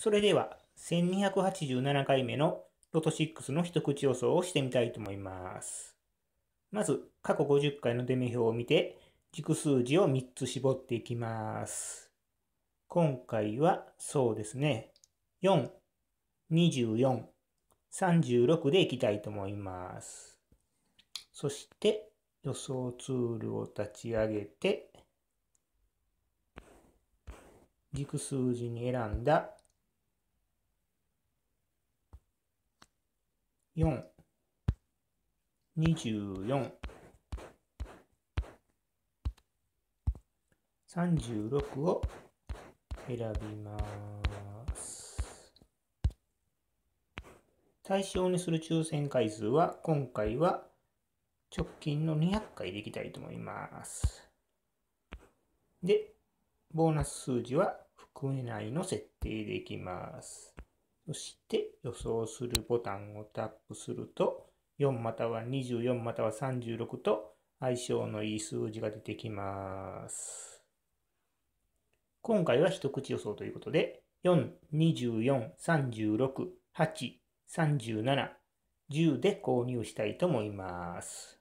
それでは、1287回目のロト6の一口予想をしてみたいと思います。まず、過去50回の出目表を見て、軸数字を3つ絞っていきます。今回は、そうですね、4、24、36でいきたいと思います。そして、予想ツールを立ち上げて、軸数字に選んだ4 24 36を選びます。対象にする抽選回数は今回は直近の200回でいきたいと思います。で、ボーナス数字は含めないの設定でいきます。そして予想するボタンをタップすると4または24または36と相性のいい数字が出てきます。今回は一口予想ということで4、24、36、8、37、10で購入したいと思います。